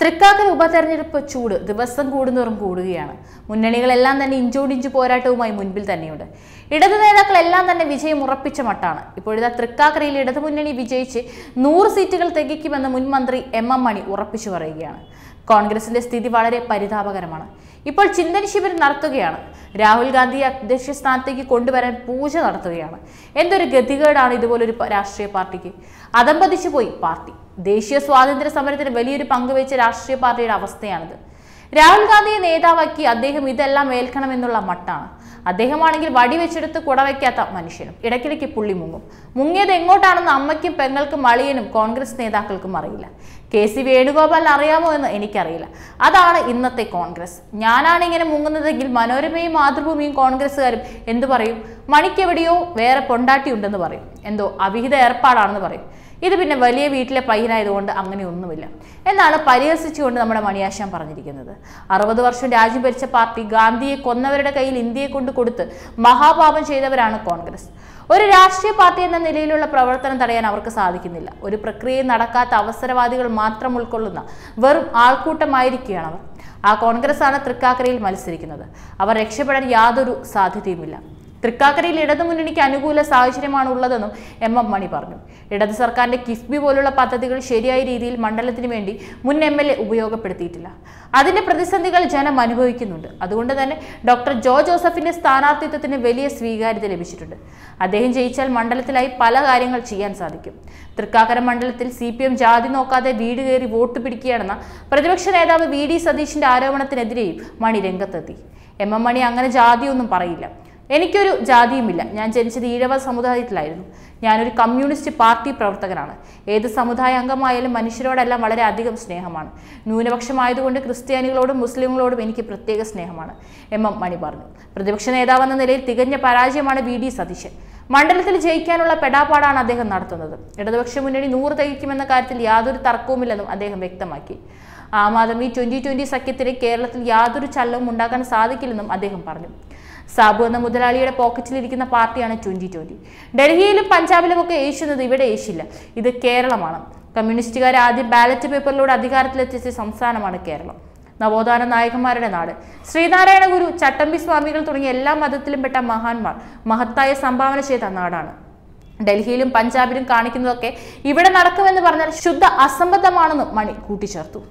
തൃക്കാക്കര ഉപതെരഞ്ഞെടുപ്പ് ചൂട് ദിവസം കൂടുന്നോറും കൂടുകയാണ് മുന്നണികളെല്ലാം തന്നെ ഇഞ്ചോടിഞ്ചു പോരാട്ടവുമായി മുൻപിൽ തന്നെയുണ്ട് ഇടത് നേതാക്കളെല്ലാം തന്നെ വിജയം ഉറപ്പിച്ച മട്ടാണ് ഇപ്പോഴിതാ തൃക്കാക്കരയിൽ ഇടതുമുന്നണി വിജയിച്ച് നൂറ് സീറ്റുകൾ തികയ്ക്കുമെന്ന് മുൻ മന്ത്രി എം എം മണി ഉറപ്പിച്ചു പറയുകയാണ് കോൺഗ്രസിന്റെ സ്ഥിതി വളരെ പരിതാപകരമാണ് ഇപ്പോൾ ചിന്തന ശിബിരം നടത്തുകയാണ് രാഹുൽ ഗാന്ധി അധ്യക്ഷ സ്ഥാനത്തേക്ക് കൊണ്ടുവരാൻ പൂജ നടത്തുകയാണ് എന്തൊരു ഗതികേടാണ് ഇതുപോലൊരു രാഷ്ട്രീയ പാർട്ടിക്ക് അതമ്പതിച്ചു പോയി പാർട്ടി ദേശീയ സ്വാതന്ത്ര്യ സമരത്തിന് വലിയൊരു പങ്കുവച്ച രാഷ്ട്രീയ പാർട്ടിയുടെ അവസ്ഥയാണിത് രാഹുൽ ഗാന്ധിയെ നേതാവാക്കി അദ്ദേഹം ഇതെല്ലാം ഏൽക്കണമെന്നുള്ള മട്ടാണ് അദ്ദേഹമാണെങ്കിൽ വടിവെച്ചെടുത്ത് കുടവയ്ക്കാത്ത മനുഷ്യനും ഇടയ്ക്കിടയ്ക്ക് പുള്ളി മുങ്ങും മുങ്ങിയത് എങ്ങോട്ടാണെന്ന് അമ്മയ്ക്കും പെങ്ങൾക്കും അളിയനും കോൺഗ്രസ് നേതാക്കൾക്കും അറിയില്ല കെ സി വേണുഗോപാലിന് അറിയാമോ എന്ന് എനിക്കറിയില്ല അതാണ് ഇന്നത്തെ കോൺഗ്രസ് ഞാനാണ് ഇങ്ങനെ മുങ്ങുന്നതെങ്കിൽ മനോരമയും മാതൃഭൂമിയും കോൺഗ്രസ്സുകാരും എന്തു പറയും മണിക്കെവിടെയോ വേറെ പൊണ്ടാട്ടി പറയും എന്തോ അവിഹിത ഏർപ്പാടാണെന്ന് പറയും ഇത് പിന്നെ വലിയ വീട്ടിലെ പയ്യനായതുകൊണ്ട് അങ്ങനെയൊന്നുമില്ല എന്നാണ് പരിഹസിച്ചുകൊണ്ട് നമ്മുടെ മണിയാശാൻ പറഞ്ഞിരിക്കുന്നത് അറുപത് വർഷം രാജ്യം ഭരിച്ച പാർട്ടി ഗാന്ധിയെ കൊന്നവരുടെ കയ്യിൽ ഇന്ത്യയെ കൊണ്ട് കൊടുത്ത് മഹാപാപം ചെയ്തവരാണ് കോൺഗ്രസ് ഒരു രാഷ്ട്രീയ പാർട്ടി എന്ന നിലയിലുള്ള പ്രവർത്തനം തടയാൻ അവർക്ക് സാധിക്കുന്നില്ല ഒരു പ്രക്രിയ നടക്കാത്ത അവസരവാദികൾ മാത്രം ഉൾക്കൊള്ളുന്ന വെറും ആൾക്കൂട്ടമായിരിക്കുകയാണ് അവർ ആ കോൺഗ്രസ് ആണ് തൃക്കാക്കരയിൽ മത്സരിക്കുന്നത് അവർ രക്ഷപ്പെടാൻ യാതൊരു സാധ്യതയുമില്ല തൃക്കാക്കരയിൽ ഇടതുമുന്നണിക്ക് അനുകൂല സാഹചര്യമാണ് ഉള്ളതെന്നും എം എം മണി പറഞ്ഞു ഇടത് സർക്കാരിന്റെ കിഫ്ബി പോലുള്ള പദ്ധതികൾ ശരിയായ രീതിയിൽ മണ്ഡലത്തിന് വേണ്ടി മുൻ എം എൽ എ ഉപയോഗപ്പെടുത്തിയിട്ടില്ല അതിന്റെ പ്രതിസന്ധികൾ ജനം അനുഭവിക്കുന്നുണ്ട് അതുകൊണ്ട് തന്നെ ഡോക്ടർ ജോ ജോസഫിന്റെ സ്ഥാനാർത്ഥിത്വത്തിന് വലിയ സ്വീകാര്യത ലഭിച്ചിട്ടുണ്ട് അദ്ദേഹം ജയിച്ചാൽ മണ്ഡലത്തിലായി പല കാര്യങ്ങൾ ചെയ്യാൻ സാധിക്കും തൃക്കാക്കര മണ്ഡലത്തിൽ സി പി എം ജാതി നോക്കാതെ വീട് കയറി വോട്ട് പിടിക്കുകയാണെന്ന പ്രതിപക്ഷ നേതാവ് വി ഡി സതീഷിന്റെ ആരോപണത്തിനെതിരെയും മണി രംഗത്തെത്തി എം എം മണി അങ്ങനെ ജാതിയൊന്നും പറയില്ല എനിക്കൊരു ജാതിയുമില്ല ഞാൻ ജനിച്ചത് ഈഴവ സമുദായത്തിലായിരുന്നു ഞാനൊരു കമ്മ്യൂണിസ്റ്റ് പാർട്ടി പ്രവർത്തകനാണ് ഏത് സമുദായ അംഗമായാലും മനുഷ്യരോടെല്ലാം വളരെ അധികം സ്നേഹമാണ് ന്യൂനപക്ഷമായതുകൊണ്ട് ക്രിസ്ത്യാനികളോടും മുസ്ലിങ്ങളോടും എനിക്ക് പ്രത്യേക സ്നേഹമാണ് എം എം മണി പറഞ്ഞു പ്രതിപക്ഷ നേതാവെന്ന നിലയിൽ തികഞ്ഞ പരാജയമാണ് വി ഡി സതീശൻ മണ്ഡലത്തിൽ ജയിക്കാനുള്ള പെടാപ്പാടാണ് അദ്ദേഹം നടത്തുന്നത് ഇടതുപക്ഷ മുന്നണി നൂറ് തികയ്ക്കുമെന്ന കാര്യത്തിൽ യാതൊരു തർക്കവുമില്ലെന്നും അദ്ദേഹം വ്യക്തമാക്കി ആം ആദ്മി ട്വന്റി ട്വന്റി സഖ്യത്തിന് കേരളത്തിൽ യാതൊരു ചലനവും ഉണ്ടാക്കാൻ സാധിക്കില്ലെന്നും അദ്ദേഹം പറഞ്ഞു സാബു എന്ന മുതലാളിയുടെ പോക്കറ്റിലിരിക്കുന്ന പാർട്ടിയാണ് ട്വന്റി ട്വന്റി ഡൽഹിയിലും പഞ്ചാബിലും ഒക്കെ ഏഷ്യുന്നത് ഇവിടെ ഏഷ്യയില്ല ഇത് കേരളമാണ് കമ്മ്യൂണിസ്റ്റുകാർ ആദ്യം ബാലറ്റ് പേപ്പറിലൂടെ അധികാരത്തിലെത്തിച്ച സംസ്ഥാനമാണ് കേരളം നവോത്ഥാന നായകന്മാരുടെ നാട് ശ്രീനാരായണ ഗുരു ചട്ടമ്പി സ്വാമികൾ തുടങ്ങിയ എല്ലാ മതത്തിലും പെട്ട മഹാന്മാർ മഹത്തായ സംഭാവന ചെയ്ത നാടാണ് ഡൽഹിയിലും പഞ്ചാബിലും കാണിക്കുന്നതൊക്കെ ഇവിടെ നടക്കുമെന്ന് പറഞ്ഞാൽ ശുദ്ധ അസംബദ്ധമാണെന്നും മണി കൂട്ടിച്ചേർത്തു